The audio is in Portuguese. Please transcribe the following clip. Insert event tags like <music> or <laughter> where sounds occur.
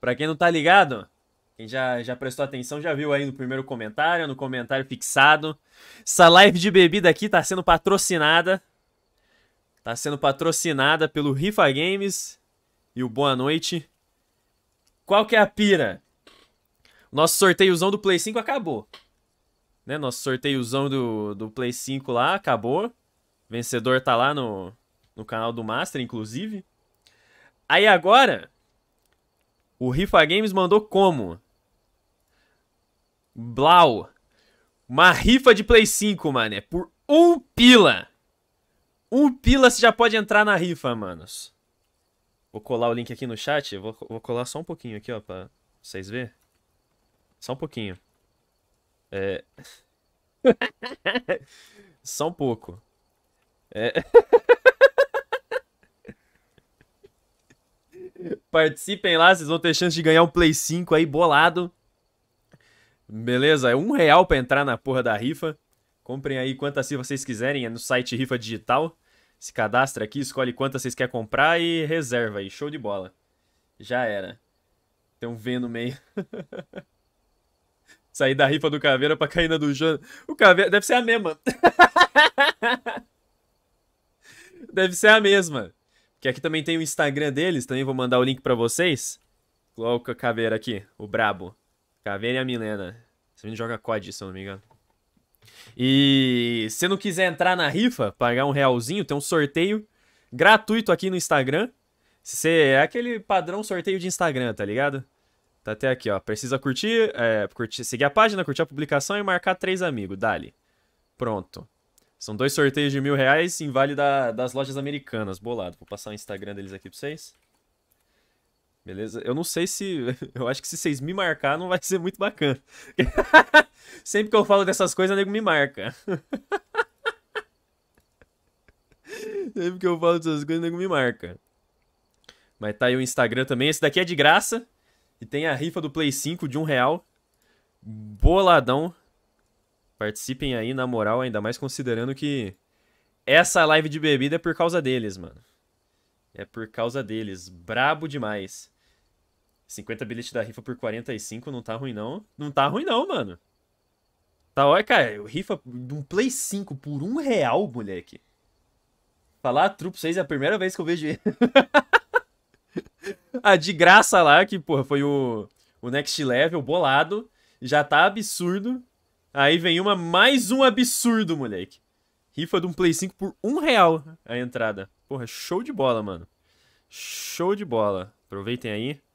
Para quem não tá ligado, quem já, já prestou atenção já viu aí no primeiro comentário, no comentário fixado. Essa live de bebida aqui tá sendo patrocinada. Tá sendo patrocinada pelo Rifa Games e o Boa Noite. Qual que é a pira? Nosso sorteiozão do Play 5 acabou. Né? Nosso sorteiozão do, do Play 5 lá acabou. vencedor tá lá no, no canal do Master, inclusive. Aí agora, o Rifa Games mandou como? Blau. Uma rifa de Play 5, mano, É Por um pila. Um pila você já pode entrar na rifa, manos. Vou colar o link aqui no chat. Vou, vou colar só um pouquinho aqui, ó, pra vocês verem. Só um pouquinho. É... <laughs> só um pouco. É... <laughs> Participem lá, vocês vão ter chance de ganhar um Play 5 aí bolado. Beleza? É um real pra entrar na porra da rifa. Comprem aí quantas vocês quiserem, é no site Rifa Digital. Se cadastra aqui, escolhe quantas vocês querem comprar e reserva aí. Show de bola. Já era. Tem um V no meio. <laughs> Sair da rifa do Caveira pra cair na do Jano. O Caveira... Deve ser a mesma. <laughs> Deve ser a mesma. Que aqui também tem o Instagram deles, também vou mandar o link para vocês. Coloca a caveira aqui, o brabo. Caveira e a Milena. você me joga COD, se eu não me engano. E se não quiser entrar na rifa, pagar um realzinho, tem um sorteio gratuito aqui no Instagram. Se é aquele padrão sorteio de Instagram, tá ligado? Tá até aqui, ó. Precisa curtir, é, curtir, seguir a página, curtir a publicação e marcar três amigos. Dali. Pronto. São dois sorteios de mil reais em vale da, das lojas americanas. Bolado. Vou passar o Instagram deles aqui pra vocês. Beleza? Eu não sei se. <laughs> Eu acho que se vocês me marcar, não vai ser muito bacana. <laughs> Sempre que eu falo dessas coisas, o nego me marca. <laughs> Sempre que eu falo dessas coisas, o nego me marca. Mas tá aí o Instagram também. Esse daqui é de graça. E tem a rifa do Play 5 de um real. Boladão. Participem aí, na moral, ainda mais considerando que essa live de bebida é por causa deles, mano. É por causa deles. Brabo demais. 50 bilhetes da rifa por 45 não tá ruim, não. Não tá ruim, não, mano. Tá, olha, cara, rifa de um Play 5 por um real, moleque. Falar a trupe 6 é a primeira vez que eu vejo ele. a <laughs> ah, de graça lá, que, porra, foi o, o Next Level bolado. Já tá absurdo. Aí vem uma, mais um absurdo, moleque. Rifa de um Play 5 por um real a entrada. Porra, show de bola, mano. Show de bola. Aproveitem aí.